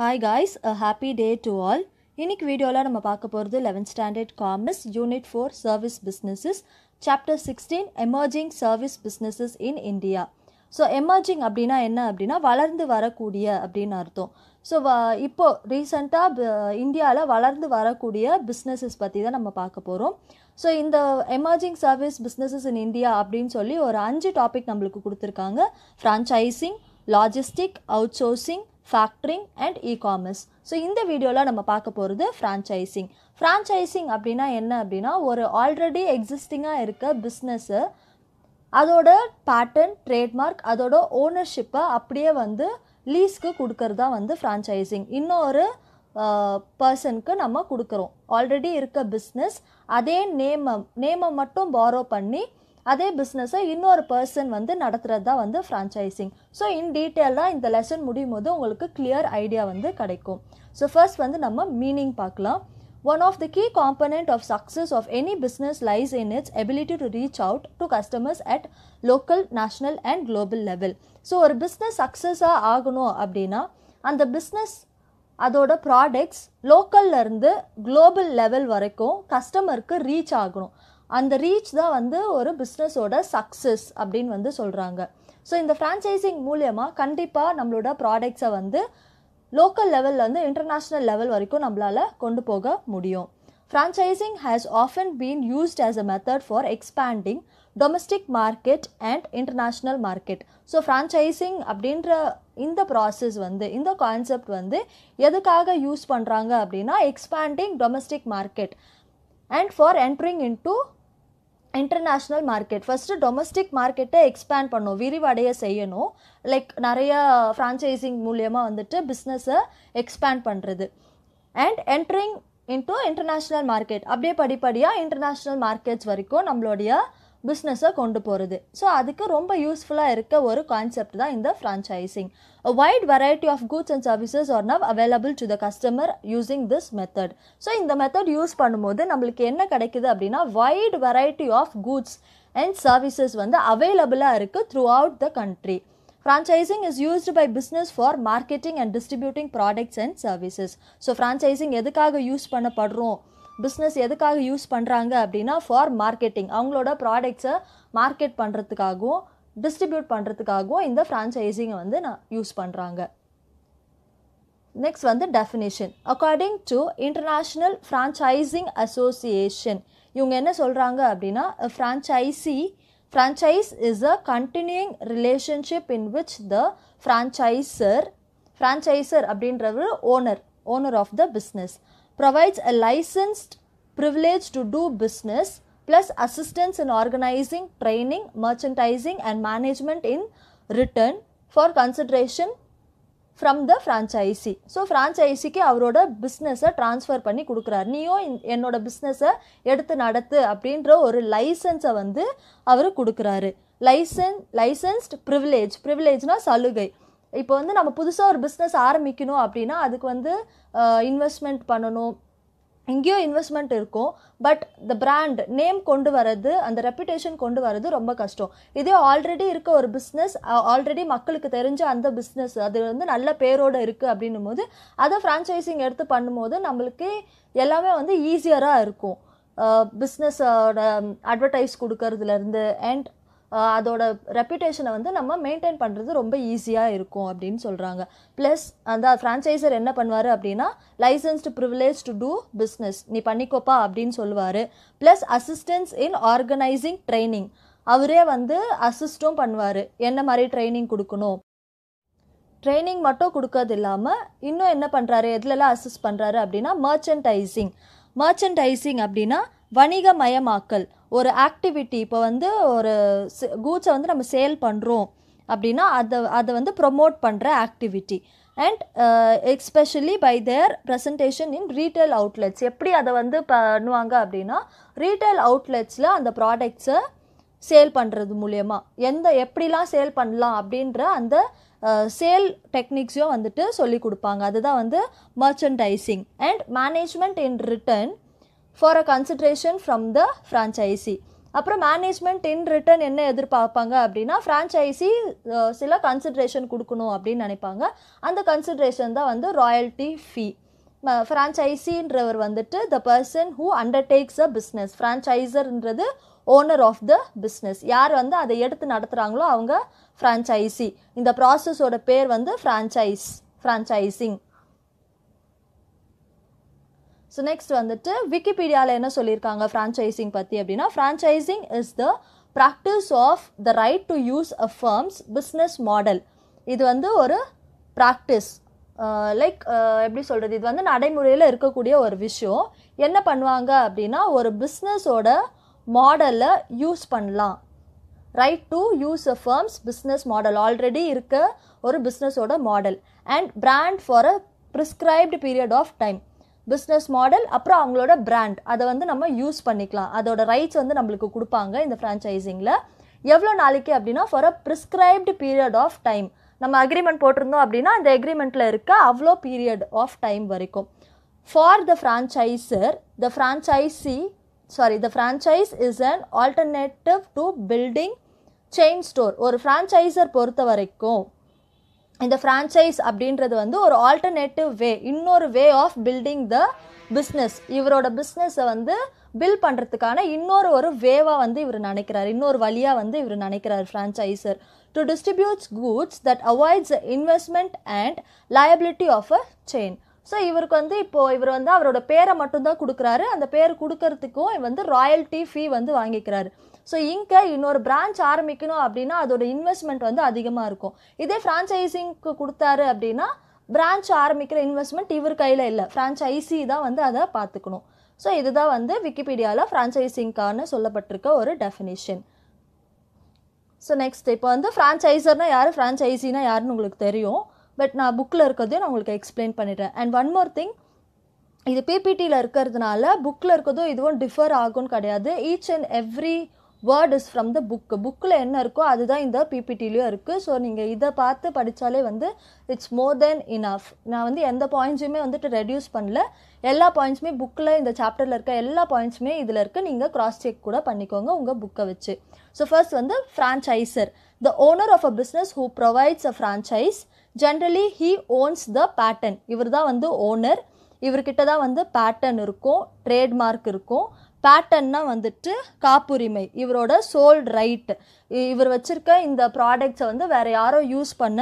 Hi guys a happy day to all இன்னைக்கு வீடியோவில் நம்ம பார்க்க போகிறது eleventh standard commerce unit four service businesses chapter sixteen emerging service businesses in India so emerging அப்படின்னா என்ன அப்படின்னா வளர்ந்து வரக்கூடிய அப்படின்னு அர்த்தம் ஸோ வ இப்போது ரீசண்டாக இந்தியாவில் வளர்ந்து வரக்கூடிய பிஸ்னஸஸ் பற்றி தான் நம்ம பார்க்க போகிறோம் ஸோ இந்த emerging service businesses in India அப்படின்னு சொல்லி ஒரு அஞ்சு டாபிக் நம்மளுக்கு கொடுத்துருக்காங்க franchising logistic outsourcing factoring and e-commerce so இந்த வீடியோவில் நம்ம பார்க்க போகிறது ஃப்ரான்ச்சைசிங் ஃப்ரான்ச்சைசிங் அப்படின்னா என்ன அப்படின்னா ஒரு ஆல்ரெடி எக்ஸிஸ்டிங்காக இருக்க பிஸ்னஸ்ஸு அதோட பேட்டர்ன் ட்ரேட்மார்க் அதோட ஓனர்ஷிப்பை அப்படியே வந்து லீஸ்க்கு கொடுக்கறது தான் வந்து ஃப்ரான்ச்சைசிங் இன்னொரு பர்சனுக்கு நம்ம கொடுக்குறோம் ஆல்ரெடி இருக்க பிஸ்னஸ் அதே நேமை நேமை மட்டும் பாரோ பண்ணி அதே பிஸ்னஸை இன்னொரு பர்சன் வந்து நடத்துகிறது தான் வந்து ஃப்ரான்ச்சைசிங் ஸோ இன் டீட்டெயிலாக இந்த லெசன் முடியும் போது உங்களுக்கு கிளியர் ஐடியா வந்து கிடைக்கும் ஸோ ஃபர்ஸ்ட் வந்து நம்ம மீனிங் பார்க்கலாம் one of the key component of success of any business lies in its ability to reach out to customers at local national and global level so ஒரு business சக்ஸஸாக ஆகணும் அப்படின்னா அந்த பிஸ்னஸ் அதோட products லோக்கல்லேருந்து global level வரைக்கும் கஸ்டமருக்கு reach ஆகணும் அந்த ரீச் தான் வந்து ஒரு பிஸ்னஸோட சக்ஸஸ் அப்படின்னு வந்து சொல்கிறாங்க ஸோ இந்த ஃப்ரான்ச்சைசிங் மூலியமாக கண்டிப்பாக நம்மளோட ப்ராடக்ட்ஸை வந்து லோக்கல் லெவலில் வந்து இன்டர்நேஷ்னல் லெவல் வரைக்கும் நம்மளால் கொண்டு போக முடியும் franchising has often been used as a method for expanding domestic market and international market so franchising அப்படின்ற இந்த ப்ராசஸ் வந்து இந்த கான்செப்ட் வந்து எதுக்காக யூஸ் பண்ணுறாங்க அப்படின்னா expanding domestic market and for entering into international market first domestic மார்க்கெட்டை expand பண்ணும் விரிவடைய செய்யணும் லைக் நிறையா ஃப்ரான்ச்சைசிங் மூலியமாக வந்துட்டு பிஸ்னஸை எக்ஸ்பேண்ட் பண்ணுறது and entering into international market அப்படியே படிப்படியாக இன்டர்நேஷ்னல் மார்க்கெட்ஸ் வரைக்கும் நம்மளுடைய பிஸ்னஸை கொண்டு போகிறது ஸோ அதுக்கு ரொம்ப யூஸ்ஃபுல்லாக இருக்க ஒரு கான்செப்ட் தான் இந்த franchising a wide variety of goods and services are now available to the customer using this method so இந்த மெத்தட் யூஸ் பண்ணும்போது நம்மளுக்கு என்ன கிடைக்குது அப்படின்னா wide variety of goods and services வந்து அவைலபிளாக இருக்குது throughout the country Franchising is used by business for marketing and distributing products and services. So franchising எதுக்காக யூஸ் பண்ணப்படுறோம் பிஸ்னஸ் எதுக்காக யூஸ் பண்ணுறாங்க அப்படின்னா ஃபார் மார்க்கெட்டிங் அவங்களோட ப்ராடக்ட்ஸை மார்க்கெட் பண்ணுறதுக்காகவும் டிஸ்ட்ரிபியூட் பண்ணுறதுக்காகவும் இந்த ஃப்ரான்ச்சைசிங்கை வந்து நான் யூஸ் பண்ணுறாங்க நெக்ஸ்ட் வந்து definition according to international franchising association இவங்க என்ன சொல்கிறாங்க அப்படின்னா franchisee franchise is a continuing relationship in which the franchisor franchisor அப்படின்றவர் owner owner of the business provides a licensed privilege to do business plus assistance in organizing, training, merchandising, and management in return for consideration from the franchisee so ஃப்ரான்ச்சைசிக்கு அவரோட பிஸ்னஸை transfer பண்ணி கொடுக்குறாரு நீயும் என்னோட பிஸ்னஸை எடுத்து நடத்து அப்படின்ற ஒரு லைசன்ஸை வந்து அவர் கொடுக்குறாரு லைசன் லைசன்ஸ்ட் ப்ரிவிலேஜ் ப்ரிவிலேஜ்னால் சலுகை இப்போ வந்து நம்ம புதுசாக ஒரு பிஸ்னஸ் ஆரம்பிக்கணும் அப்படின்னா அதுக்கு வந்து இன்வெஸ்ட்மெண்ட் பண்ணணும் இங்கேயும் இன்வெஸ்ட்மெண்ட் இருக்கும் பட் த பிராண்ட் நேம் கொண்டு வரது அந்த ரெப்புடேஷன் கொண்டு வரது ரொம்ப கஷ்டம் இதே ஆல்ரெடி இருக்க ஒரு பிஸ்னஸ் ஆல்ரெடி மக்களுக்கு தெரிஞ்ச அந்த பிஸ்னஸ் அது வந்து நல்ல பேரோடு இருக்குது அப்படின்னும் போது அதை ஃப்ரான்ச்சைசிங் எடுத்து பண்ணும்போது நம்மளுக்கு எல்லாமே வந்து ஈஸியராக இருக்கும் பிஸ்னஸோட அட்வர்டைஸ் கொடுக்கறதுலேருந்து அண்ட் அதோட ரெப்யூட்டேஷனை வந்து நம்ம மெயின்டைன் பண்ணுறது ரொம்ப ஈஸியாக இருக்கும் அப்படின்னு சொல்கிறாங்க ப்ளஸ் அந்த ஃப்ரான்ச்சைசர் என்ன பண்ணுவார் அப்படின்னா licensed privilege to do business நீ பண்ணிக்கோப்பா அப்படின்னு சொல்லுவார் plus assistance in organising training அவரே வந்து அசிஸ்டும் பண்ணுவார் என்ன மாதிரி ட்ரைனிங் கொடுக்கணும் ட்ரைனிங் மட்டும் கொடுக்கறது இல்லாமல் இன்னும் என்ன பண்ணுறாரு எதுலலாம் அசிஸ்ட் பண்ணுறாரு அப்படின்னா மர்ச்சன்டைசிங் மர்ச்சன்டைசிங் அப்படின்னா வணிகமயமாக்கல் ஒரு ஆக்டிவிட்டி இப்போ வந்து ஒரு கூட்ஸை வந்து நம்ம சேல் பண்ணுறோம் அப்படின்னா அதை அதை வந்து ப்ரொமோட் பண்ணுற activity and especially by their presentation in retail outlets எப்படி அதை வந்து பண்ணுவாங்க அப்படின்னா ரீட்டைல் அவுட்லெட்ஸில் அந்த ப்ராடக்ட்ஸை சேல் பண்ணுறது மூலயமா எந்த எப்படிலாம் சேல் பண்ணலாம் அப்படின்ற அந்த சேல் uh, டெக்னிக்ஸையும் வந்துட்டு சொல்லி கொடுப்பாங்க அதுதான் வந்து merchandising and management in return for a consideration from the franchisee அப்புறம் மேனேஜ்மெண்ட் இன் ரிட்டர்ன் என்ன எதிர்பார்ப்பாங்க அப்படின்னா ஃப்ரான்ச்சைசி சில கன்சிட்ரேஷன் கொடுக்கணும் அப்படின்னு நினைப்பாங்க அந்த கன்சிட்ரேஷன் தான் வந்து ராயல்ட்டி ஃபீ ஃப்ரான்ச்சைசின்றவர் வந்துட்டு the person who undertakes a business ஃப்ரான்ச்சைசர்ன்றது ஓனர் ஆஃப் த பிஸ்னஸ் யார் வந்து அதை எடுத்து நடத்துகிறாங்களோ அவங்க ஃப்ரான்ச்சைசி இந்த ப்ராசஸோட பேர் வந்து ஃப்ரான்ச்சைஸ் ஃப்ரான்ச்சைசிங் ஸோ நெக்ஸ்ட் வந்துட்டு விக்கிபீடியாவில் என்ன சொல்லியிருக்காங்க ஃப்ரான்ச்சைசிங் பற்றி அப்படின்னா franchising is the practice of the right to use a firm's business model இது வந்து ஒரு ப்ராக்டிஸ் லைக் uh, uh, எப்படி சொல்கிறது இது வந்து நடைமுறையில் இருக்கக்கூடிய ஒரு விஷயம் என்ன பண்ணுவாங்க அப்படின்னா ஒரு பிஸ்னஸோட மாடலை யூஸ் பண்ணலாம் right to use a firm's business model already இருக்க ஒரு பிஸ்னஸோட model and brand for a prescribed period of time business model அப்புறம் அவங்களோட பிராண்ட் அதை வந்து நம்ம யூஸ் பண்ணிக்கலாம் அதோட ரைட்ஸ் வந்து நம்மளுக்கு கொடுப்பாங்க இந்த ஃப்ரான்ச்சைசிங்கில் எவ்வளோ நாளைக்கு அப்படின்னா for a prescribed period of time நம்ம அக்ரிமெண்ட் போட்டிருந்தோம் அப்படின்னா அந்த அக்ரிமெண்ட்டில் இருக்க அவ்வளோ பீரியட் ஆஃப் டைம் வரைக்கும் for the franchisor the franchisee sorry the franchise is an alternative to building chain store ஒரு ஃப்ரான்ச்சைசர் பொறுத்த வரைக்கும் இந்த ஃப்ரான்ச்சைஸ் அப்படின்றது வந்து ஒரு ஆல்டர்னேட்டிவ் வே இன்னொரு way of building the business இவரோட பிஸ்னஸை வந்து பில் பண்ணுறதுக்கான இன்னொரு ஒரு வேவாக வந்து இவர் நினைக்கிறார் இன்னொரு வழியாக வந்து இவர் நினைக்கிறார் franchisor to distributes goods that avoids investment and liability of a chain so இவருக்கு வந்து இப்போது இவர் வந்து அவரோட பேரை மட்டும்தான் கொடுக்குறாரு அந்த பேர் கொடுக்கறதுக்கும் வந்து ராயல்ட்டி ஃபீ வந்து வாங்கிக்கிறாரு ஸோ இங்கே இன்னொரு பிரான்ச் ஆரம்பிக்கணும் அப்படின்னா அதோட இன்வெஸ்ட்மெண்ட் வந்து அதிகமாக இருக்கும் இதே ஃப்ரான்ச்சைசிங்க்கு கொடுத்தாரு அப்படின்னா பிரான்ச் ஆரம்பிக்கிற இன்வெஸ்ட்மெண்ட் இவர் கையில் இல்லை ஃப்ரான்ச்சைசி தான் வந்து அதை பார்த்துக்கணும் ஸோ இதுதான் வந்து விக்கிபீடியாவில் ஃப்ரான்ச்சைசிங்கான சொல்லப்பட்டிருக்க ஒரு டெஃபினிஷன் ஸோ நெக்ஸ்ட் இப்போ வந்து ஃப்ரான்ச்சைசர்னால் யார் ஃப்ரான்ச்சைசினா யாருன்னு உங்களுக்கு தெரியும் பட் நான் புக்கில் இருக்கிறதையும் நான் உங்களுக்கு எக்ஸ்பிளைன் பண்ணிடுறேன் அண்ட் ஒன் மோர் திங் இது பிபிடியில் இருக்கிறதுனால புக்கில் இருக்கிறதும் இதுவும் டிஃபர் ஆகும்னு கிடையாது each and every word is from the book புக்கில் என்ன இருக்கோ அதுதான் இந்த பிபிடிலையும் இருக்குது ஸோ நீங்கள் இதை பார்த்து படித்தாலே வந்து இட்ஸ் மோர் தென் இனஃப் நான் வந்து எந்த பாயிண்ட்ஸுமே வந்துட்டு ரெடியூஸ் பண்ணல எல்லா பாயிண்ட்ஸுமே புக்கில் இந்த சாப்டரில் இருக்க எல்லா பாயிண்ட்ஸுமே இதில் இருக்க நீங்கள் கிராஸ் செக் கூட பண்ணிக்கோங்க உங்கள் புக்கை வச்சு ஸோ ஃபர்ஸ்ட் வந்து franchisor the owner of a business who provides a franchise generally he owns the patent இவர் தான் வந்து ஓனர் இவர்கிட்ட தான் வந்து பேட்டன் இருக்கும் ட்ரேட்மார்க் இருக்கும் பேட்டர்ன்னா வந்துட்டு காப்புரிமை இவரோட சோல் ரைட் இவர் வச்சுருக்க இந்த ப்ராடக்ட்ஸை வந்து வேறு யாரோ யூஸ் பண்ண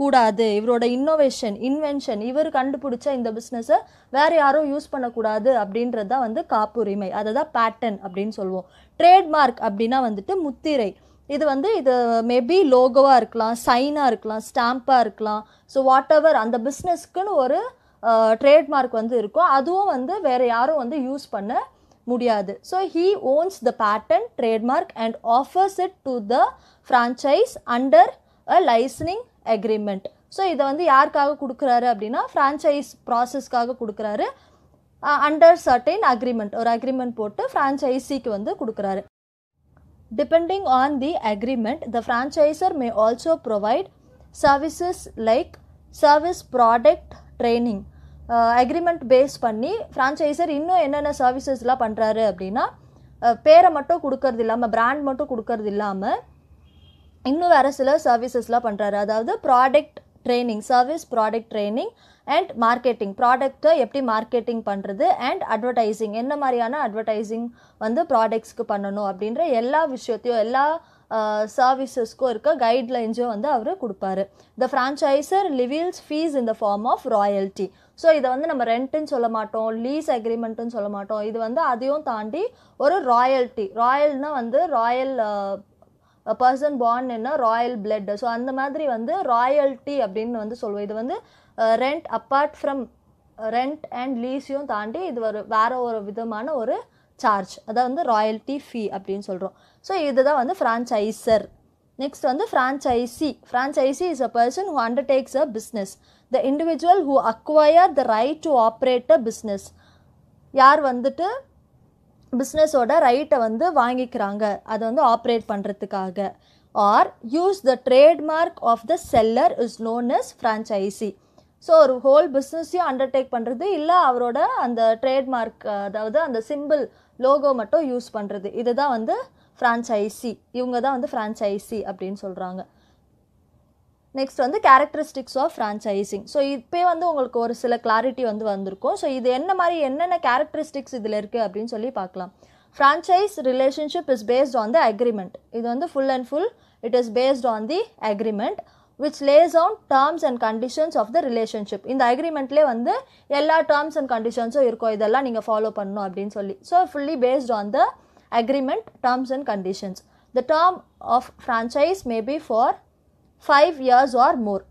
கூடாது இவரோட இன்னோவேஷன் இன்வென்ஷன் இவர் கண்டுபிடிச்ச இந்த பிஸ்னஸை வேறு யாரும் யூஸ் பண்ணக்கூடாது அப்படின்றது தான் வந்து காப்புரிமை அதை தான் பேட்டன் அப்படின்னு சொல்லுவோம் ட்ரேட்மார்க் அப்படின்னா வந்துட்டு முத்திரை இது வந்து இது மேபி லோகோவாக இருக்கலாம் சைனாக இருக்கலாம் ஸ்டாம்பாக இருக்கலாம் ஸோ வாட் எவர் அந்த பிஸ்னஸ்க்குன்னு ஒரு ட்ரேட்மார்க் வந்து இருக்கும் அதுவும் வந்து வேறு யாரும் வந்து யூஸ் பண்ண முடியாது so he owns the patent trademark and offers it to the franchise under a licensing agreement so இதை வந்து யாருக்காக கொடுக்குறாரு அப்படின்னா ஃப்ரான்ச்சைஸ் ப்ராசஸ்க்காக கொடுக்குறாரு அண்டர் சர்டைன் அக்ரிமெண்ட் ஒரு அக்ரிமெண்ட் போட்டு ஃப்ரான்ச்சைசிக்கு வந்து கொடுக்குறாரு depending on the agreement the franchisor may also provide services like service product training agreement base பண்ணி ஃப்ரான்ச்சைசர் இன்னும் என்னென்ன சர்வீசஸ்லாம் பண்ணுறாரு அப்படின்னா பேரை மட்டும் கொடுக்கறது இல்லாமல் பிராண்ட் மட்டும் கொடுக்கறது இல்லாமல் இன்னும் வேறு சில சர்வீசஸ்லாம் பண்ணுறாரு அதாவது product training service product training and marketing ப்ராடக்ட்டை எப்படி மார்க்கெட்டிங் பண்ணுறது அண்ட் அட்வர்டைஸிங் என்ன மாதிரியான அட்வர்டைஸிங் வந்து ப்ராடக்ட்ஸ்க்கு பண்ணணும் அப்படின்ற எல்லா விஷயத்தையும் எல்லா சர்வீசஸ்க்கும் இருக்க கைட்லைன்ஸும் வந்து அவர் கொடுப்பாரு the franchisor levies fees in the form of royalty so இதை வந்து நம்ம ரெண்ட்டுன்னு சொல்ல மாட்டோம் லீஸ் அக்ரிமெண்ட்டுன்னு சொல்ல மாட்டோம் இது வந்து அதையும் தாண்டி ஒரு ராயல்ட்டி ராயல்னால் வந்து ராயல் பர்சன் பார்ன் என்ன ராயல் பிளட் ஸோ அந்த மாதிரி வந்து ராயல்ட்டி அப்படின்னு வந்து சொல்லுவோம் இது வந்து rent apart from rent and லீஸையும் தாண்டி இது ஒரு வேறு ஒரு விதமான ஒரு சார்ஜ் அதை வந்து ராயல்ட்டி ஃபீ அப்படின்னு சொல்கிறோம் ஸோ இதுதான் வந்து ஃப்ரான்ச்சைசர் நெக்ஸ்ட் வந்து franchisee franchisee is a person who undertakes a business the individual who acquire the right to operate a business யார் வந்துட்டு பிஸ்னஸோட ரைட்டை வந்து வாங்கிக்கிறாங்க அதை வந்து ஆப்ரேட் பண்ணுறதுக்காக or use the trademark of the seller is known as franchisee so ஒரு whole பிஸ்னஸையும் undertake பண்ணுறது இல்லை அவரோட அந்த ட்ரேட்மார்க் அதாவது அந்த சிம்பிள் லோகோ மட்டும் யூஸ் பண்ணுறது இதுதான் வந்து ஃப்ரான்ச்சைசி இவங்க தான் வந்து ஃப்ரான்ச்சைசி அப்படின்னு சொல்கிறாங்க நெக்ஸ்ட் வந்து கேரக்டரிஸ்டிக்ஸ் ஆஃப் ஃப்ரான்ச்சைசிங் ஸோ இப்போ வந்து உங்களுக்கு ஒரு சில கிளாரிட்டி வந்து வந்திருக்கும் ஸோ இது என்ன மாதிரி என்னென்ன கேரக்டரிஸ்டிக்ஸ் இதில் இருக்குது அப்படின்னு சொல்லி பார்க்கலாம் franchise relationship is based on the agreement இது வந்து full and full it is based on the agreement which lays on terms and conditions of the relationship இந்த அக்ரிமெண்ட்லேயே வந்து எல்லா டேர்ம்ஸ் அண்ட் கண்டிஷன்ஸும் இருக்கும் இதெல்லாம் நீங்கள் ஃபாலோ பண்ணணும் அப்படின்னு சொல்லி so fully based on the agreement terms and conditions the term of franchise maybe for five years or more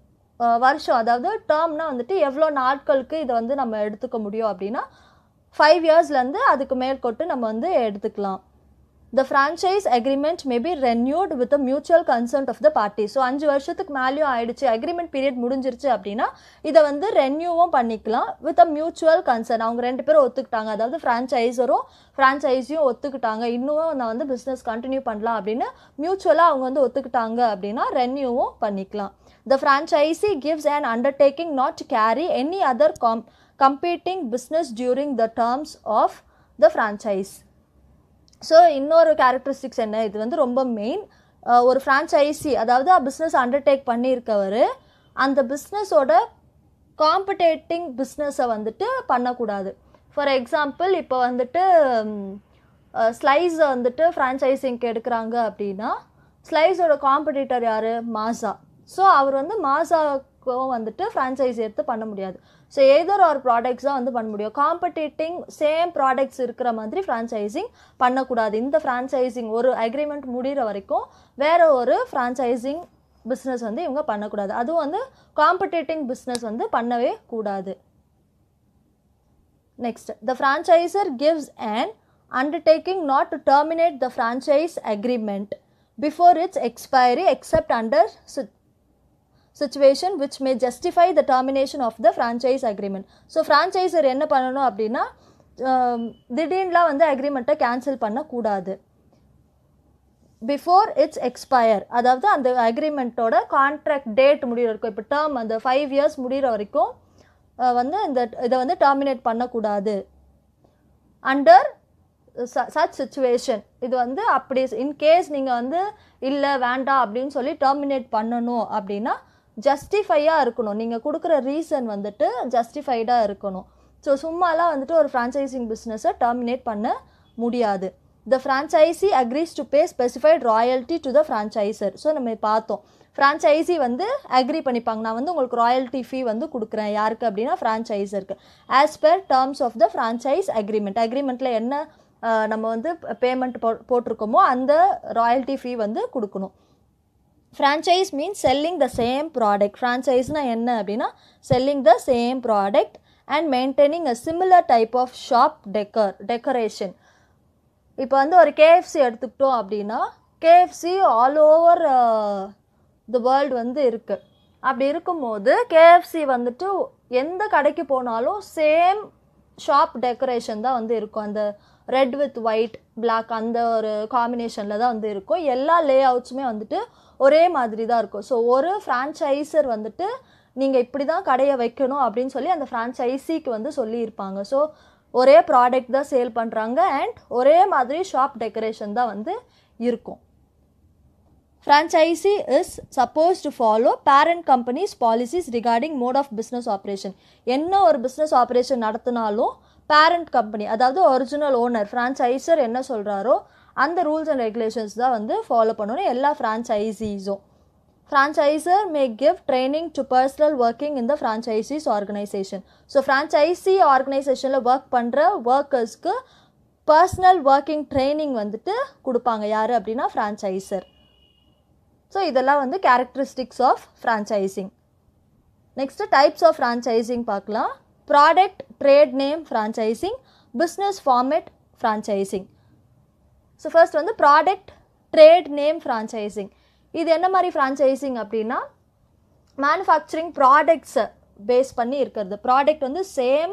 வருஷம் அதாவது டேர்ம்னா வந்துட்டு எவ்வளோ நாட்களுக்கு இதை வந்து நம்ம எடுத்துக்க முடியும் அப்படின்னா ஃபைவ் இயர்ஸ்லேருந்து அதுக்கு மேல் கொட்டு நம்ம வந்து எடுத்துக்கலாம் the franchise agreement may be renewed with mutual concerned of the party so அஞ்சு வருஷத்துக்கு மேலேயும் ஆயிடுச்சு அக்ரிமெண்ட் பீரியட் முடிஞ்சிருச்சு அப்படின்னா இதை வந்து ரென்யூவும் பண்ணிக்கலாம் வித் அ மியூச்சுவல் கன்சர்ன் அவங்க ரெண்டு பேரும் ஒத்துக்கிட்டாங்க அதாவது ஃப்ரான்ச்சைஸரும் ஃப்ரான்ச்சைஸியும் ஒத்துக்கிட்டாங்க இன்னும் நான் வந்து பிஸ்னஸ் கண்டினியூ பண்ணலாம் அப்படின்னு மியூச்சுவலாக அவங்க வந்து ஒத்துக்கிட்டாங்க அப்படின்னா ரென்யூவும் பண்ணிக்கலாம் the franchisee gives and undertaking not carry any other com competing business during the terms of the franchise so இன்னொரு கேரக்டரிஸ்டிக்ஸ் என்ன இது வந்து ரொம்ப மெயின் ஒரு ஃப்ரான்ச்சைசி அதாவது பிஸ்னஸ் அண்டர்டேக் பண்ணியிருக்கவர் அந்த பிஸ்னஸோட காம்படேட்டிங் பிஸ்னஸை வந்துட்டு பண்ணக்கூடாது ஃபார் எக்ஸாம்பிள் இப்போ வந்துட்டு ஸ்லைஸை வந்துட்டு ஃப்ரான்ச்சைசிங்க்கு எடுக்கிறாங்க அப்படின்னா ஸ்லைஸோட காம்படிட்டர் யார் மாசா ஸோ அவர் வந்து மாசா ப்ராடக்ட்க்கோ வந்துட்டு ஃப்ரான்ச்சைஸ் எடுத்து பண்ண முடியாது ஸோ ஏதோ ஒரு ப்ராடக்ட்ஸ் தான் வந்து பண்ண முடியும் காம்படிட்டிங் சேம் ப்ராடக்ட்ஸ் இருக்கிற மாதிரி ஃப்ரான்ச்சைசிங் பண்ணக்கூடாது இந்த ஃப்ரான்ச்சைசிங் ஒரு அக்ரிமெண்ட் முடிகிற வரைக்கும் வேறு ஒரு ஃப்ரான்ச்சைசிங் பிஸ்னஸ் வந்து இவங்க பண்ணக்கூடாது அதுவும் வந்து காம்படிட்டிங் பிஸ்னஸ் வந்து பண்ணவே கூடாது next the franchisor gives and undertaking not to terminate the franchise agreement before its expiry except under situation which may justify the termination of the franchise agreement so franchisor என்ன பண்ணணும் அப்படின்னா um, திடீர்னுலாம் வந்து அக்ரிமெண்ட்டை cancel பண்ணக்கூடாது before its expire அதாவது அந்த அக்ரிமெண்ட்டோட contract date முடிகிற வரைக்கும் இப்போ டேர்ம் அந்த ஃபைவ் இயர்ஸ் முடிகிற வரைக்கும் வந்து இந்த இதை வந்து டர்மினேட் பண்ணக்கூடாது அண்டர் சச் சுச்சுவேஷன் இது வந்து அப்படி இன்கேஸ் நீங்கள் வந்து இல்லை வேண்டாம் அப்படின்னு சொல்லி டெர்மினேட் பண்ணணும் அப்படின்னா ஜஸ்டிஃபையாக இருக்கணும் நீங்கள் கொடுக்குற ரீசன் வந்துட்டு ஜஸ்டிஃபைடாக இருக்கணும் ஸோ சும்மாலாம் வந்துட்டு ஒரு ஃப்ரான்ச்சைசிங் பிஸ்னஸை டர்மினேட் பண்ண முடியாது the franchisee agrees to pay specified royalty to the franchisor so நம்ம பார்த்தோம் ஃப்ரான்ச்சைசி வந்து அக்ரி பண்ணிப்பாங்க நான் வந்து உங்களுக்கு ராயல்ட்டி ஃபீ வந்து கொடுக்குறேன் யாருக்கு அப்படின்னா ஃப்ரான்ச்சைசருக்கு as per terms of the franchise agreement அக்ரிமெண்ட்டில் என்ன நம்ம வந்து பேமெண்ட் போ போட்டிருக்கோமோ அந்த ராயல்ட்டி ஃபீ வந்து கொடுக்கணும் franchise means selling the same product ஃப்ரான்ச்சைஸ்னால் என்ன அப்படின்னா selling the same product and maintaining a similar type of shop decor decoration இப்போ வந்து ஒரு கேஎஃப்சி எடுத்துக்கிட்டோம் அப்படின்னா KFC all over the world வந்து இருக்குது அப்படி இருக்கும்போது கேஎஃப்சி வந்துட்டு எந்த கடைக்கு போனாலும் சேம் ஷாப் டெக்கரேஷன் தான் வந்து இருக்கும் அந்த ரெட் வித் ஒயிட் பிளாக் அந்த ஒரு காம்பினேஷனில் தான் வந்து இருக்கும் எல்லா லே அவுட்ஸுமே வந்துட்டு ஒரே மாதிரி தான் இருக்கும் ஸோ ஒரு ஃப்ரான்ச்சைசர் வந்துட்டு நீங்கள் இப்படி தான் கடையை வைக்கணும் அப்படின்னு சொல்லி அந்த ஃப்ரான்ச்சைசிக்கு வந்து சொல்லியிருப்பாங்க ஸோ ஒரே ப்ராடக்ட் தான் சேல் பண்ணுறாங்க அண்ட் ஒரே மாதிரி ஷாப் டெக்கரேஷன் தான் வந்து இருக்கும் franchisee is suppose to follow parent companies policies regarding mode of business operation என்ன ஒரு பிஸ்னஸ் ஆப்ரேஷன் நடத்தினாலும் பேரண்ட் கம்பெனி அதாவது ஒரிஜினல் ஓனர் ஃப்ரான்ச்சைசர் என்ன சொல்கிறாரோ அந்த ரூல்ஸ் அண்ட் ரெகுலேஷன்ஸ் தான் வந்து ஃபாலோ பண்ணணும் எல்லா ஃப்ரான்ச்சைசீஸும் franchisor may give training to personal working இந்த ஃப்ரான்ச்சைசிஸ் ஆர்கனைசேஷன் ஸோ ஃப்ரான்ச்சைசி ஆர்கனைசேஷனில் ஒர்க் பண்ணுற ஒர்க்கர்ஸ்க்கு பர்சனல் ஒர்க்கிங் ட்ரைனிங் வந்துட்டு கொடுப்பாங்க யார் அப்படின்னா ஃப்ரான்ச்சைசர் ஸோ இதெல்லாம் வந்து characteristics of franchising next types of franchising பார்க்கலாம் product trade name franchising business format franchising so first வந்து ப்ராடக்ட் ட்ரேட் நேம் ஃப்ரான்ச்சைசிங் இது என்ன மாதிரி ஃப்ரான்ச்சைசிங் அப்படின்னா மேனுஃபேக்சரிங் ப்ராடக்ட்ஸை பேஸ் பண்ணி இருக்கிறது ப்ராடக்ட் வந்து சேம்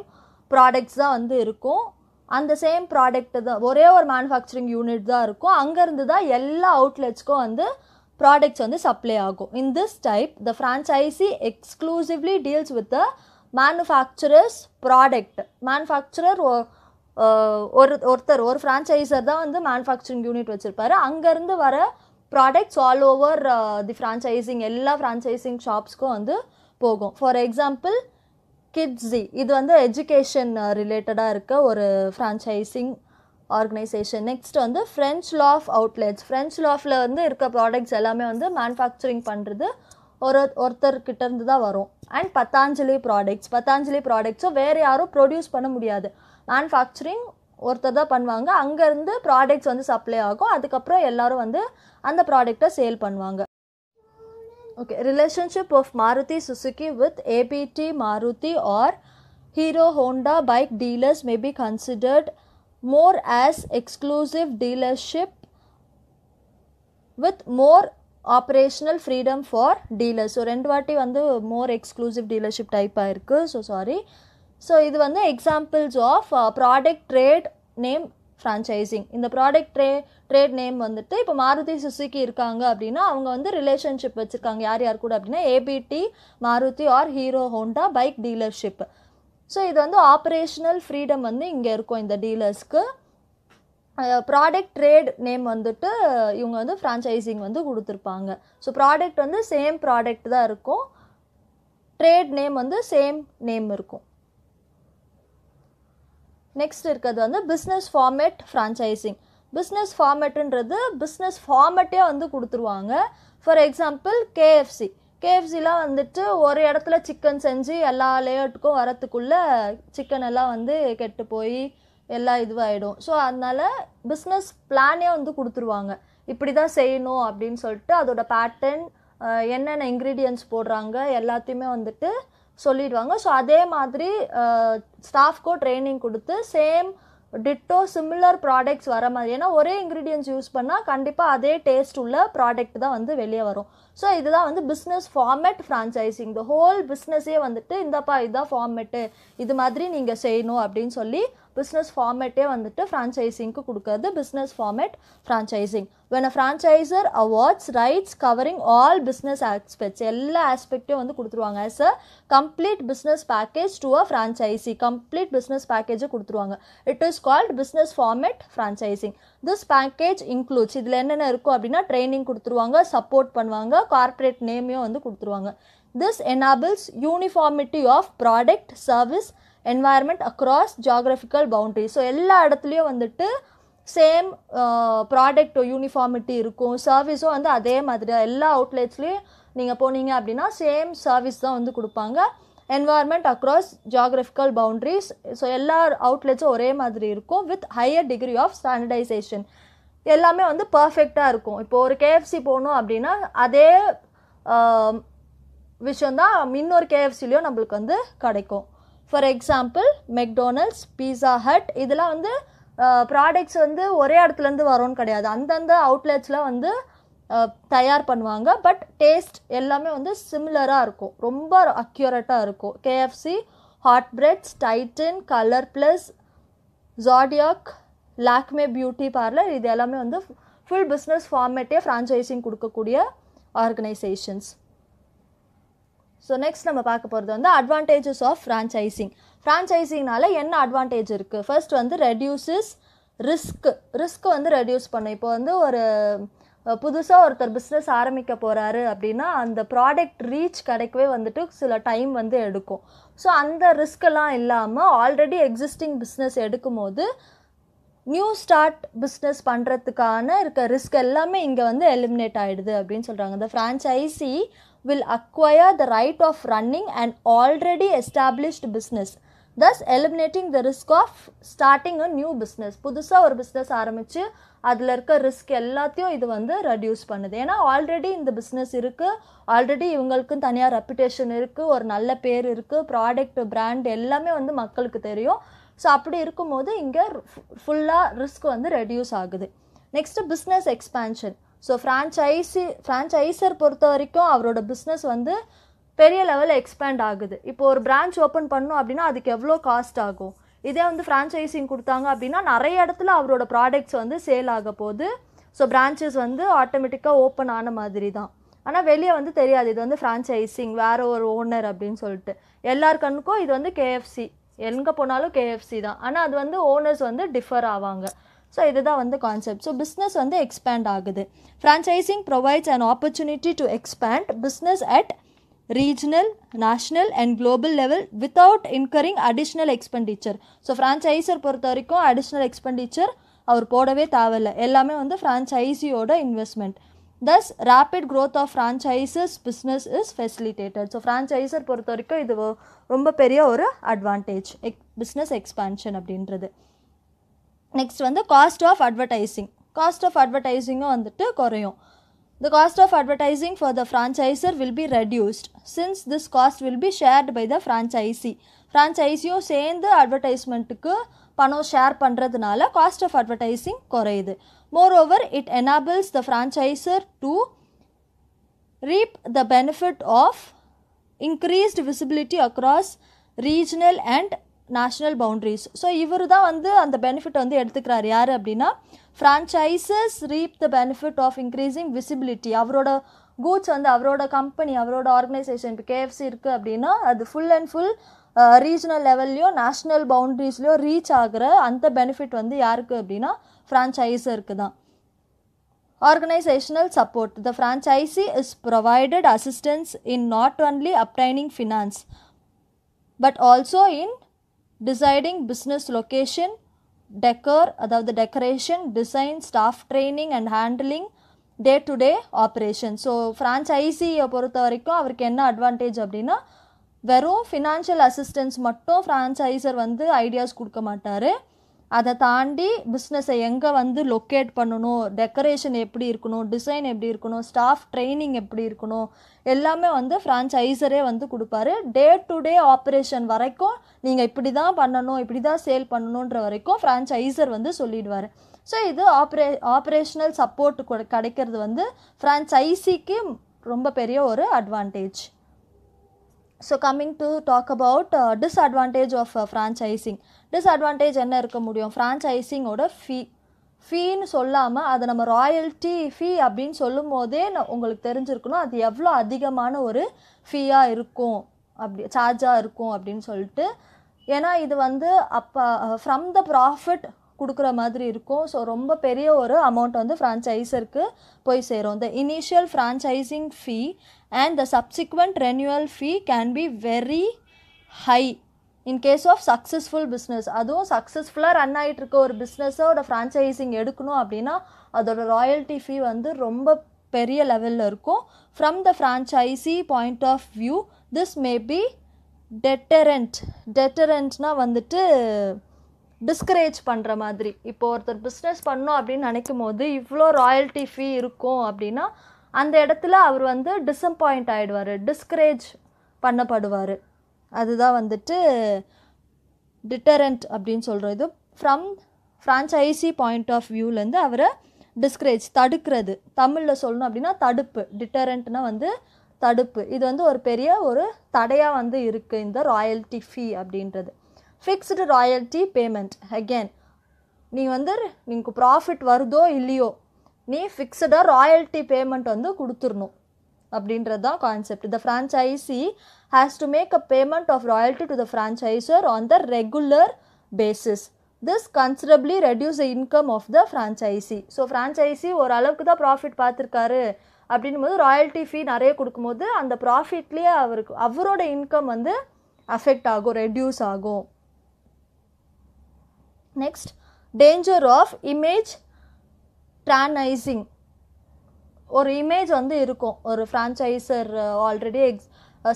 ப்ராடக்ட்ஸ் தான் வந்து இருக்கும் அந்த சேம் ப்ராடக்ட்டு தான் ஒரே ஒரு மேனுஃபேக்சரிங் யூனிட் தான் இருக்கும் அங்கேருந்து தான் எல்லா அவுட்லெட்ஸ்க்கும் வந்து ப்ராடக்ட்ஸ் வந்து சப்ளை ஆகும் in this type the franchisee exclusively deals with the manufacturers product manufacturer ஒரு ஒருத்தர் ஒரு ஃப்ரான்ச்சைசர் தான் வந்து மேனுஃபேக்சரிங் யூனிட் வச்சுருப்பாரு அங்கேருந்து வர products all over the franchising எல்லா ஃப்ரான்ச்சைசிங் ஷாப்ஸ்க்கும் வந்து போகும் ஃபார் எக்ஸாம்பிள் கிட்ஸி இது வந்து எஜுகேஷன் ரிலேட்டடாக இருக்க ஒரு ஃப்ரான்ச்சைசிங் ஆர்கனைசேஷன் நெக்ஸ்ட் வந்து ஃப்ரெஞ்ச் லாஃப் அவுட்லெட்ஸ் ஃப்ரெஞ்ச் லாஃபில் வந்து இருக்க ப்ராடக்ட்ஸ் எல்லாமே வந்து மேனுஃபேக்சரிங் பண்ணுறது ஒரு ஒருத்தர்கிட்ட இருந்து தான் வரும் அண்ட் பத்தாஞ்சலி ப்ராடக்ட்ஸ் பத்தாஞ்சலி ப்ராடக்ட்ஸும் வேறு யாரும் ப்ரொடியூஸ் பண்ண முடியாது மேனுஃபேக்சரிங் ஒருத்தர் தான் பண்ணுவாங்க அங்கேருந்து ப்ராடக்ட்ஸ் வந்து சப்ளை ஆகும் அதுக்கப்புறம் எல்லோரும் வந்து அந்த ப்ராடக்டை சேல் பண்ணுவாங்க okay relationship of Maruti Suzuki with ABT Maruti or Hero Honda bike dealers may be considered more as exclusive dealership with more operational freedom for dealers so ரெண்டு வாட்டி வந்து மோர் எக்ஸ்க்ளூசிவ் டீலர்ஷிப் டைப் ஆகிருக்கு ஸோ சாரி ஸோ இது வந்து examples of product trade name franchising இந்த product tra trade name வந்துட்டு இப்போ Maruti Suzuki இருக்காங்க அப்படின்னா அவங்க வந்து ரிலேஷன்ஷிப் வச்சுருக்காங்க யார் யார் கூட அப்படின்னா ABT Maruti or Hero Honda bike dealership so இது வந்து ஆப்ரேஷனல் ஃப்ரீடம் வந்து இங்கே இருக்கும் இந்த டீலர்ஸ்க்கு ப்ராடக்ட் ட்ரேட் நேம் வந்துட்டு இவங்க வந்து ஃப்ரான்ச்சைசிங் வந்து கொடுத்துருப்பாங்க ஸோ ப்ராடக்ட் வந்து சேம் ப்ராடக்ட் தான் இருக்கும் ட்ரேட் நேம் வந்து சேம் நேம் இருக்கும் நெக்ஸ்ட் இருக்கிறது வந்து பிஸ்னஸ் ஃபார்மேட் ஃப்ரான்ச்சைசிங் பிஸ்னஸ் ஃபார்மேட்டுன்றது பிஸ்னஸ் ஃபார்மேட்டே வந்து கொடுத்துருவாங்க ஃபார் எக்ஸாம்பிள் கேஎஃப்சி கேஎஃப்சிலாம் வந்துட்டு ஒரு இடத்துல சிக்கன் செஞ்சு எல்லா லேயர்ட்டுக்கும் வரத்துக்குள்ளே சிக்கன் எல்லாம் வந்து கெட்டு போய் எல்லா இதுவாகிடும் ஸோ அதனால் பிஸ்னஸ் பிளானே வந்து கொடுத்துருவாங்க இப்படி தான் செய்யணும் அப்படின்னு சொல்லிட்டு அதோட பேட்டர்ன் என்னென்ன இன்க்ரீடியன்ட்ஸ் போடுறாங்க எல்லாத்தையுமே வந்துட்டு சொல்லிடுவாங்க ஸோ அதே மாதிரி ஸ்டாஃப்க்கும் ட்ரைனிங் கொடுத்து சேம் டிட்டோ சிமிலர் ப்ராடக்ட்ஸ் வர மாதிரி ஏன்னா ஒரே இன்க்ரீடியன்ஸ் யூஸ் பண்ணால் கண்டிப்பாக அதே டேஸ்ட் உள்ள ப்ராடக்ட் தான் வந்து வெளியே வரும் ஸோ இதுதான் வந்து business format franchising the whole பிஸ்னஸே வந்துட்டு இந்தப்பா இதுதான் ஃபார்மேட்டு இது மாதிரி நீங்கள் செய்யணும் அப்படின்னு சொல்லி பிஸ்னஸ் ஃபார்மேட்டே வந்துட்டு ஃப்ரான்ச்சைசிங்க்கு கொடுக்கறது business format franchising when a franchisor awards rights covering all business aspects எல்லா ஆஸ்பெக்ட்டையும் வந்து கொடுத்துருவாங்க as a complete business package to a franchisee complete business பேக்கேஜை கொடுத்துருவாங்க it is called business format franchising this package includes இதில் என்னென்ன இருக்கும் அப்படின்னா ட்ரைனிங் கொடுத்துருவாங்க சப்போர்ட் பண்ணுவாங்க கார்ப்பரேட் நேமையும் வந்து கொடுத்துருவாங்க this enables uniformity of product service environment across geographical boundary so எல்லா இடத்துலையும் வந்துட்டு சேம் ப்ராடக்ட் யூனிஃபார்மிட்டி இருக்கும் சர்வீஸும் வந்து அதே மாதிரி எல்லா அவுட்லெட்ஸ்லேயும் நீங்கள் போனீங்க அப்படின்னா சேம் சர்வீஸ் தான் வந்து கொடுப்பாங்க environment across geographical boundaries so எல்லா அவுட்லெட்ஸும் ஒரே மாதிரி இருக்கும் with higher degree of standardisation எல்லாமே வந்து பர்ஃபெக்டாக இருக்கும் இப்போது ஒரு கேஎஃப்சி போகணும் அப்படின்னா அதே um, விஷயந்தான் இன்னொரு கேஎஃப்சிலையும் நம்மளுக்கு வந்து கிடைக்கும் for example McDonald's Pizza Hut இதெல்லாம் வந்து ப்ராடக்ட்ஸ் வந்து ஒரே இடத்துலேருந்து வரும்னு கிடையாது அந்தந்த அவுட்லெட்ஸில் வந்து தயார் பண்ணுவாங்க பட் டேஸ்ட் எல்லாமே வந்து சிமிலராக இருக்கும் ரொம்ப அக்யூரேட்டாக இருக்கும் KFC Hot Breads Titan Colour Plus Zodiac Lakme beauty parlour இது எல்லாமே வந்து ஃபுல் பிஸ்னஸ் ஃபார்மேட்டே ஃப்ரான்ச்சைசிங் கொடுக்கக்கூடிய ஆர்கனைசேஷன்ஸ் ஸோ நெக்ஸ்ட் நம்ம பார்க்க போகிறது வந்து அட்வான்டேஜஸ் ஆஃப் ஃப்ரான்ச்சைசிங் ஃப்ரான்ச்சைசிங்னால என்ன அட்வான்டேஜ் இருக்குது ஃபர்ஸ்ட் வந்து ரெடியூசஸ் ரிஸ்க்கு ரிஸ்க்கு வந்து ரெடியூஸ் பண்ணும் இப்போ வந்து ஒரு புதுசாக ஒருத்தர் பிஸ்னஸ் ஆரம்பிக்க போகிறாரு அப்படின்னா அந்த ப்ராடக்ட் ரீச் கிடைக்கவே வந்துட்டு சில டைம் வந்து எடுக்கும் ஸோ அந்த ரிஸ்க்கெல்லாம் இல்லாமல் ஆல்ரெடி எக்ஸிஸ்டிங் பிஸ்னஸ் எடுக்கும் போது நியூ ஸ்டார்ட் பிஸ்னஸ் பண்ணுறதுக்கான இருக்க ரிஸ்க் எல்லாமே இங்கே வந்து எலிமினேட் ஆகிடுது அப்படின்னு சொல்கிறாங்க இந்த franchisee will acquire the right of running an already established business. Thus eliminating the risk of starting a new business புதுசாக ஒரு பிஸ்னஸ் ஆரம்பித்து அதில் இருக்க ரிஸ்க் எல்லாத்தையும் இது வந்து ரெடியூஸ் பண்ணுது ஏன்னா ஆல்ரெடி இந்த பிஸ்னஸ் இருக்குது ஆல்ரெடி இவங்களுக்கும் தனியாக ரெப்புடேஷன் இருக்குது ஒரு நல்ல பேர் இருக்குது ப்ராடக்ட் பிராண்ட் எல்லாமே வந்து மக்களுக்கு தெரியும் ஸோ அப்படி இருக்கும்போது இங்கே ஃபுல்லாக ரிஸ்க் வந்து ரெடியூஸ் ஆகுது next business expansion so franchisee franchisor பொறுத்த வரைக்கும் அவரோட பிஸ்னஸ் வந்து பெரிய லெவலில் எக்ஸ்பேண்ட் ஆகுது இப்போ ஒரு பிரான்ச் ஓப்பன் பண்ணோம் அப்படின்னா அதுக்கு எவ்வளோ காஸ்ட் ஆகும் இதே வந்து ஃப்ரான்ச்சைசிங் கொடுத்தாங்க அப்படின்னா நிறைய இடத்துல அவரோட ப்ராடக்ட்ஸ் வந்து சேல் ஆக போகுது ஸோ பிரான்ச்சஸ் வந்து ஆட்டோமேட்டிக்காக ஓப்பன் ஆன மாதிரி தான் ஆனால் வெளியே வந்து தெரியாது இது வந்து ஃப்ரான்ச்சைசிங் வேறு ஒரு ஓனர் அப்படின்னு சொல்லிட்டு எல்லார் கண்ணுக்கும் இது வந்து கேஎஃப்சி எங்கே போனாலும் கேஎஃப்சி தான் ஆனால் அது வந்து ஓனர்ஸ் வந்து டிஃபர் ஆவாங்க ஸோ இதுதான் வந்து கான்செப்ட் ஸோ பிஸ்னஸ் வந்து எக்ஸ்பேண்ட் ஆகுது franchising provides and opportunity to expand business at regional national and global level without incurring additional expenditure so franchisor பொறுத்த வரைக்கும் அடிஷ்னல் எக்ஸ்பெண்டிச்சர் அவர் போடவே தேவையில்லை எல்லாமே வந்து ஃப்ரான்ச்சைஸியோட investment thus rapid growth of franchises business is facilitated so franchisor பொறுத்த வரைக்கும் இது ரொம்ப பெரிய ஒரு அட்வான்டேஜ் எக் பிஸ்னஸ் எக்ஸ்பான்ஷன் அப்படின்றது நெக்ஸ்ட் வந்து cost of advertising cost of அட்வர்டைஸிங்கும் வந்துட்டு குறையும் the cost of advertising for the franchisor will be reduced since this cost will be shared by the franchisee ஃப்ரான்ச்சைஸியும் சேர்ந்து அட்வர்டைஸ்மெண்ட்டுக்கு பணம் ஷேர் பண்ணுறதுனால காஸ்ட் ஆஃப் அட்வர்டைஸிங் குறையுது moreover it enables the franchisor to reap the benefit of increased visibility across regional and national boundaries so இவர் தான் வந்து அந்த பெனிஃபிட் வந்து எடுத்துக்கிறார் யார் அப்படின்னா franchisors reap the benefit of increasing visibility அவரோட கூட்ஸ் வந்து அவரோட கம்பெனி அவரோட ஆர்கனைசேஷன் இப்போ கேஎஃப்சி இருக்குது அப்படின்னா அது ஃபுல் அண்ட் ஃபுல் ரீஜனல் லெவல்லையும் நேஷ்னல் பவுண்ட்ரிஸ்லையோ ரீச் ஆகிற அந்த பெனிஃபிட் வந்து யாருக்கு அப்படின்னா ஃப்ரான்ச்சைஸருக்கு தான் organisational support the franchisee is provided assistance in not only obtaining finance but also in deciding business location decor அதாவது decoration design staff training and handling day to day operation so ஃப்ரான்ச்சைசியை பொறுத்த வரைக்கும் அவருக்கு என்ன அட்வான்டேஜ் அப்படின்னா வெறும் financial assistance மட்டும் franchisor வந்து ஐடியாஸ் கொடுக்க மாட்டார் அதை தாண்டி பிஸ்னஸை எங்கே வந்து லொக்கேட் பண்ணணும் டெக்கரேஷன் எப்படி இருக்கணும் டிசைன் எப்படி இருக்கணும் ஸ்டாஃப் ட்ரைனிங் எப்படி இருக்கணும் எல்லாமே வந்து ஃப்ரான்ச்சைசரே வந்து கொடுப்பாரு டே டு டே ஆப்ரேஷன் வரைக்கும் நீங்கள் இப்படி தான் பண்ணணும் இப்படி தான் சேல் பண்ணணுன்ற வரைக்கும் ஃப்ரான்ச்சைசர் வந்து சொல்லிடுவார் ஸோ இது ஆப்ரே ஆப்ரேஷனல் சப்போர்ட் கிடைக்கிறது வந்து ஃப்ரான்ச்சைசிக்கு ரொம்ப பெரிய ஒரு advantage so coming to talk about disadvantage of franchising disadvantage என்ன இருக்க முடியும் ஃப்ரான்ச்சைசிங்கோட ஃபீ ஃபீன்னு சொல்லாமல் அதை நம்ம ராயல்ட்டி ஃபீ அப்படின்னு சொல்லும் போதே உங்களுக்கு தெரிஞ்சிருக்கணும் அது எவ்வளோ அதிகமான ஒரு ஃபீயாக இருக்கும் அப்படி சார்ஜாக இருக்கும் அப்படின்னு சொல்லிட்டு ஏன்னா இது வந்து அப்போ ஃப்ரம் த ப்ராஃபிட் கொடுக்குற மாதிரி இருக்கும் ஸோ ரொம்ப பெரிய ஒரு அமௌண்ட் வந்து ஃப்ரான்ச்சைசருக்கு போய் சேரும் the initial franchising fee and the subsequent renewal fee can be very high in case of successful business அதுவும் சக்ஸஸ்ஃபுல்லாக ரன் ஆகிட்டு இருக்க ஒரு பிஸ்னஸோட ஃப்ரான்ச்சைசிங் எடுக்கணும் அப்படின்னா அதோட ராயல்ட்டி ஃபீ வந்து ரொம்ப பெரிய லெவலில் இருக்கும் from the franchisee point of view this may be deterrent டெட்டரண்ட்னால் வந்துட்டு டிஸ்கரேஜ் பண்ணுற மாதிரி இப்போ ஒருத்தர் பிஸ்னஸ் பண்ணோம் அப்படின்னு நினைக்கும் போது இவ்வளோ ராயல்ட்டி ஃபீ இருக்கும் அப்படின்னா அந்த இடத்துல அவர் வந்து டிஸப்பாயிண்ட் ஆகிடுவார் டிஸ்கரேஜ் பண்ணப்படுவார் அதுதான் வந்துட்டு டிட்டரண்ட் அப்படின்னு சொல்கிறோம் இது ஃப்ரம் ஃப்ரான்ச்சைசி பாயிண்ட் ஆஃப் வியூலேருந்து அவரை டிஸ்கரேஜ் தடுக்கிறது தமிழில் சொல்லணும் அப்படின்னா தடுப்பு டிட்டரண்ட்னா வந்து தடுப்பு இது வந்து ஒரு பெரிய ஒரு தடையாக வந்து இருக்குது இந்த ராயல்ட்டி ஃபீ அப்படின்றது ஃபிக்ஸ்டு ராயல்ட்டி பேமெண்ட் அகேன் நீ வந்து நீங்கள் ப்ராஃபிட் வருதோ இல்லையோ நீ ஃபிக்ஸ்டாக ராயல்ட்டி பேமெண்ட் வந்து கொடுத்துடணும் அப்படின்றது தான் கான்செப்ட் இந்த franchisee has to make a payment of royalty to the franchisor on the regular basis. This considerably reduce the income of the franchisee so franchisee ஓரளவுக்கு தான் ப்ராஃபிட் பார்த்துருக்காரு அப்படின்னும் போது ராயல்ட்டி ஃபீ நிறைய கொடுக்கும்போது அந்த ப்ராஃபிட்லேயே அவருக்கு அவரோட இன்கம் வந்து அஃபெக்ட் ஆகும் ரெடியூஸ் ஆகும் next danger of image tarnishing ஒரு இமேஜ் வந்து இருக்கும் ஒரு ஃப்ரான்ச்சைசர் ஆல்ரெடி எக்ஸ்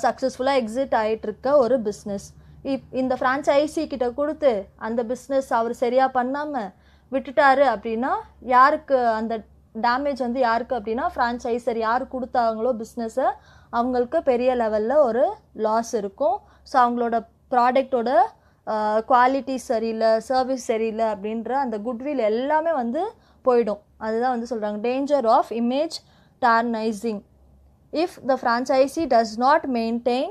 சக்ஸஸ்ஃபுல்லாக எக்ஸிட் இருக்க ஒரு பிஸ்னஸ் இப் இந்த ஃப்ரான்ச்சைசி கிட்ட கொடுத்து அந்த பிஸ்னஸ் அவர் சரியாக பண்ணாமல் விட்டுட்டாரு அப்படின்னா யாருக்கு அந்த டேமேஜ் வந்து யாருக்கு அப்படின்னா ஃப்ரான்ச்சைசர் யார் கொடுத்தாங்களோ பிஸ்னஸை அவங்களுக்கு பெரிய லெவலில் ஒரு லாஸ் இருக்கும் ஸோ அவங்களோட ப்ராடக்டோட குவாலிட்டி சரியில்லை சர்வீஸ் சரியில்லை அப்படின்ற அந்த குட்வில் எல்லாமே வந்து போயிடும் அதுதான் வந்து சொல்கிறாங்க danger of image tarnishing if the franchisee does not maintain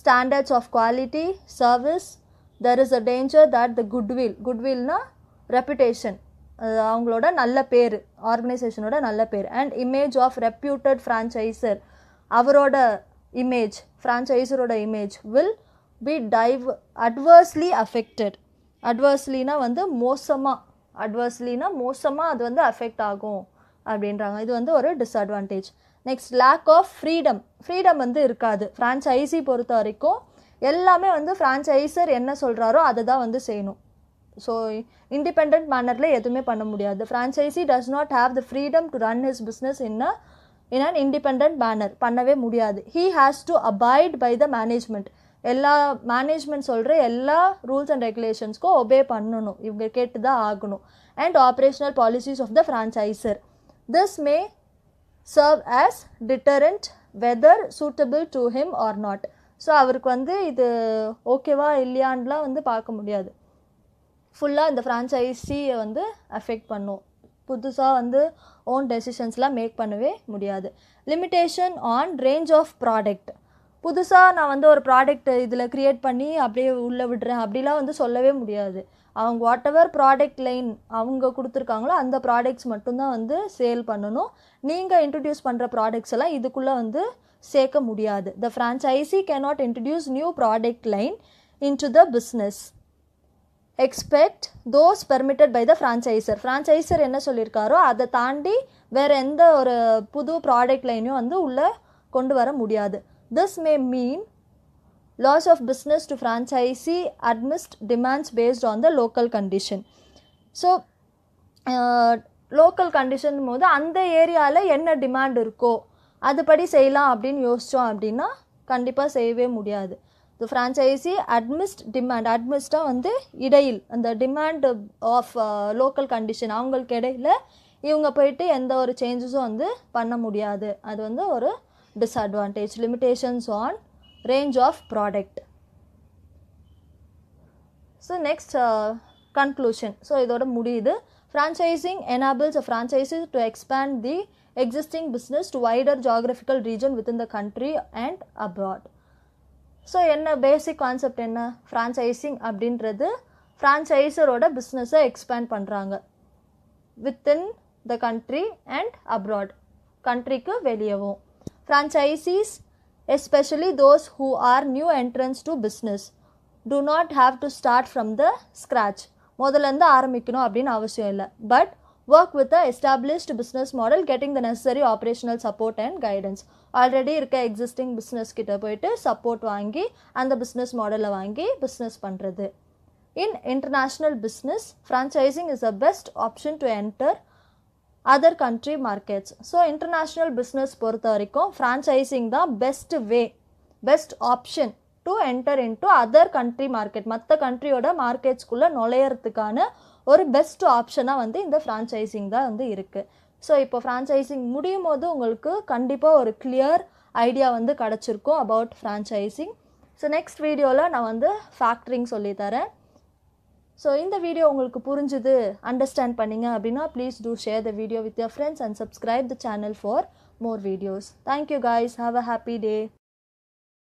standards of quality service there is a danger that the goodwill goodwillனா ரெப்புடேஷன் அவங்களோட நல்ல பேர் ஆர்கனைசேஷனோட நல்ல பேர் and image of reputed franchisor அவரோட இமேஜ் ஃப்ரான்ச்சைசரோட image will be dive adversely affected அட்வர்ஸ்லினா வந்து மோசமாக அட்வர்ஸ்லினா மோசமாக அது வந்து அஃபெக்ட் ஆகும் அப்படின்றாங்க இது வந்து ஒரு disadvantage next lack of freedom freedom வந்து இருக்காது ஃப்ரான்ச்சைசி பொறுத்த வரைக்கும் எல்லாமே வந்து ஃப்ரான்ச்சைசர் என்ன சொல்கிறாரோ அதை தான் வந்து செய்யணும் ஸோ இண்டிபெண்ட் மேனரில் எதுவுமே பண்ண முடியாது franchisee does not have the freedom to run his business in in an independent manner பண்ணவே முடியாது he has to abide by the management எல்லா மேனேஜ்மெண்ட் சொல்கிற எல்லா ரூல்ஸ் அண்ட் ரெகுலேஷன்ஸ்க்கும் ஒபே பண்ணணும் இவங்க கேட்டு தான் ஆகணும் and operational policies of the franchisor this may serve as deterrent whether suitable to him or not so அவருக்கு வந்து இது ஓகேவா இல்லையான்லாம் வந்து பார்க்க முடியாது ஃபுல்லாக இந்த ஃப்ரான்ச்சைஸியை வந்து அஃபெக்ட் பண்ணும் புதுசாக வந்து ஓன் டெசிஷன்ஸ்லாம் மேக் பண்ணவே முடியாது limitation on range of product புதுசாக நான் வந்து ஒரு ப்ராடக்ட் இதில் க்ரியேட் பண்ணி அப்படியே உள்ளே விடுறேன் அப்படிலாம் வந்து சொல்லவே முடியாது அவங்க வாட் எவர் ப்ராடக்ட் லைன் அவங்க கொடுத்துருக்காங்களோ அந்த ப்ராடக்ட்ஸ் மட்டும்தான் வந்து சேல் பண்ணணும் நீங்கள் இன்ட்ரடியூஸ் பண்ணுற ப்ராடக்ட்ஸ் எல்லாம் இதுக்குள்ளே வந்து சேர்க்க முடியாது the franchisee cannot introduce new product line into the business expect those permitted by the franchisor franchisor என்ன சொல்லியிருக்காரோ அதை தாண்டி வேறு எந்த ஒரு புது ப்ராடக்ட் லைனையும் வந்து உள்ளே கொண்டு வர முடியாது this may mean loss of business to franchisee amidst demands based on the local condition so local condition போது அந்த ஏரியாவில் என்ன டிமாண்ட் இருக்கோ அதுபடி செய்யலாம் அப்படின்னு யோசித்தோம் அப்படின்னா கண்டிப்பாக செய்யவே முடியாது த ஃப்ரான்ச்சைசி அட்மிஸ்ட் டிமாண்ட் அட்மிஸ்டாக வந்து இடையில் அந்த டிமாண்ட் ஆஃப் லோக்கல் கண்டிஷன் அவங்களுக்கு இடையில் இவங்க போயிட்டு எந்த ஒரு சேஞ்சஸும் வந்து பண்ண முடியாது அது வந்து ஒரு disadvantage limitations on range of product so next conclusion so இதோட முடியுது franchising enables a to expand the existing business to wider geographical region within the country and abroad so என்ன பேசிக் கான்செப்ட் என்ன franchising அப்படின்றது ஃப்ரான்ச்சைசரோட பிஸ்னஸை expand பண்ணுறாங்க within the country and abroad கண்ட்ரிக்கு வெளியவும் franchisees especially those who are new entrants to business do not have to start from the scratch முதல்லேருந்து ஆரம்பிக்கணும் அப்படின்னு அவசியம் இல்லை but work with a established business model getting the necessary operational support and guidance already இருக்க existing business கிட்டே போயிட்டு support வாங்கி அந்த பிஸ்னஸ் மாடலை வாங்கி பிஸ்னஸ் பண்ணுறது in international business franchising is a best option to enter other country markets so international business பொறுத்த வரைக்கும் ஃப்ரான்ச்சைசிங் தான் best way best option to enter in into other country market மற்ற கண்ட்ரியோட மார்க்கெட்ஸ்குள்ளே நுழையிறதுக்கான ஒரு பெஸ்ட் ஆப்ஷனாக வந்து இந்த ஃப்ரான்ச்சைசிங் தான் வந்து இருக்குது ஸோ இப்போ ஃப்ரான்ச்சைசிங் முடியும் போது உங்களுக்கு கண்டிப்பாக ஒரு கிளியர் ஐடியா வந்து கிடச்சிருக்கும் அபவுட் ஃப்ரான்ச்சைசிங் ஸோ நெக்ஸ்ட் வீடியோவில் நான் வந்து ஃபேக்ட்ரிங் சொல்லித்தரேன் ஸோ இந்த வீடியோ உங்களுக்கு புரிஞ்சுது அண்டர்ஸ்டாண்ட் பண்ணிங்க அப்படின்னா please to share the video with your friends and subscribe the channel for more videos thank you guys have a happy day